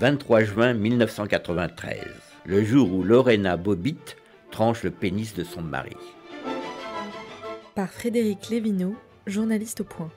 23 juin 1993, le jour où Lorena Bobbitt tranche le pénis de son mari. Par Frédéric Lévineau, journaliste au point.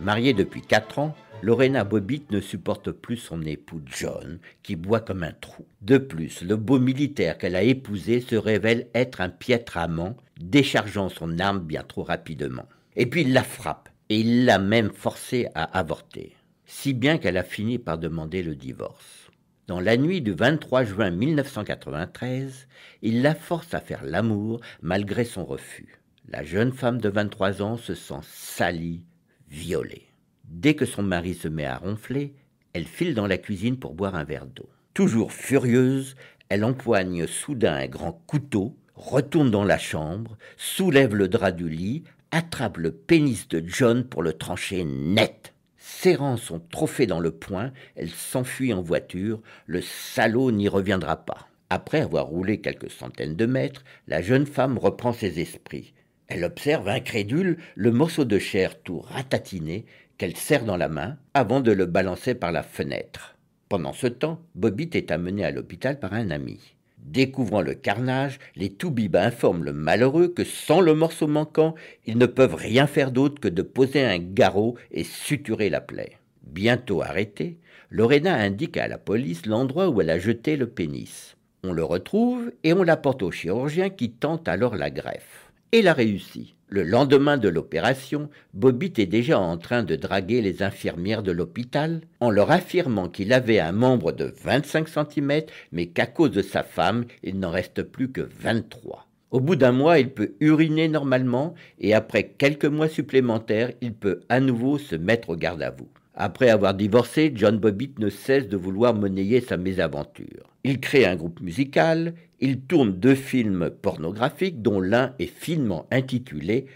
Mariée depuis 4 ans, Lorena Bobbitt ne supporte plus son époux John, qui boit comme un trou. De plus, le beau militaire qu'elle a épousé se révèle être un piètre amant, déchargeant son arme bien trop rapidement. Et puis il la frappe, et il l'a même forcée à avorter si bien qu'elle a fini par demander le divorce. Dans la nuit du 23 juin 1993, il la force à faire l'amour malgré son refus. La jeune femme de 23 ans se sent salie, violée. Dès que son mari se met à ronfler, elle file dans la cuisine pour boire un verre d'eau. Toujours furieuse, elle empoigne soudain un grand couteau, retourne dans la chambre, soulève le drap du lit, attrape le pénis de John pour le trancher net. Serrant son trophée dans le poing, elle s'enfuit en voiture. Le salaud n'y reviendra pas. Après avoir roulé quelques centaines de mètres, la jeune femme reprend ses esprits. Elle observe, incrédule, le morceau de chair tout ratatiné qu'elle serre dans la main avant de le balancer par la fenêtre. Pendant ce temps, Bobbitt est amené à l'hôpital par un ami. Découvrant le carnage, les Toubibs informent le malheureux que sans le morceau manquant, ils ne peuvent rien faire d'autre que de poser un garrot et suturer la plaie. Bientôt arrêtée, Lorena indique à la police l'endroit où elle a jeté le pénis. On le retrouve et on l'apporte au chirurgien qui tente alors la greffe et la réussit. Le lendemain de l'opération, Bobbitt est déjà en train de draguer les infirmières de l'hôpital en leur affirmant qu'il avait un membre de 25 cm, mais qu'à cause de sa femme, il n'en reste plus que 23. Au bout d'un mois, il peut uriner normalement et après quelques mois supplémentaires, il peut à nouveau se mettre au garde à vous. Après avoir divorcé, John Bobbitt ne cesse de vouloir monnayer sa mésaventure. Il crée un groupe musical, il tourne deux films pornographiques dont l'un est finement intitulé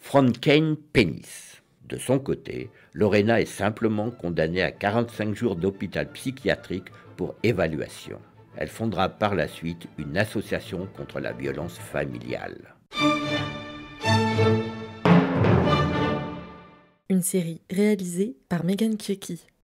Franken Penis. De son côté, Lorena est simplement condamnée à 45 jours d'hôpital psychiatrique pour évaluation. Elle fondera par la suite une association contre la violence familiale une série réalisée par Megan Kyoki.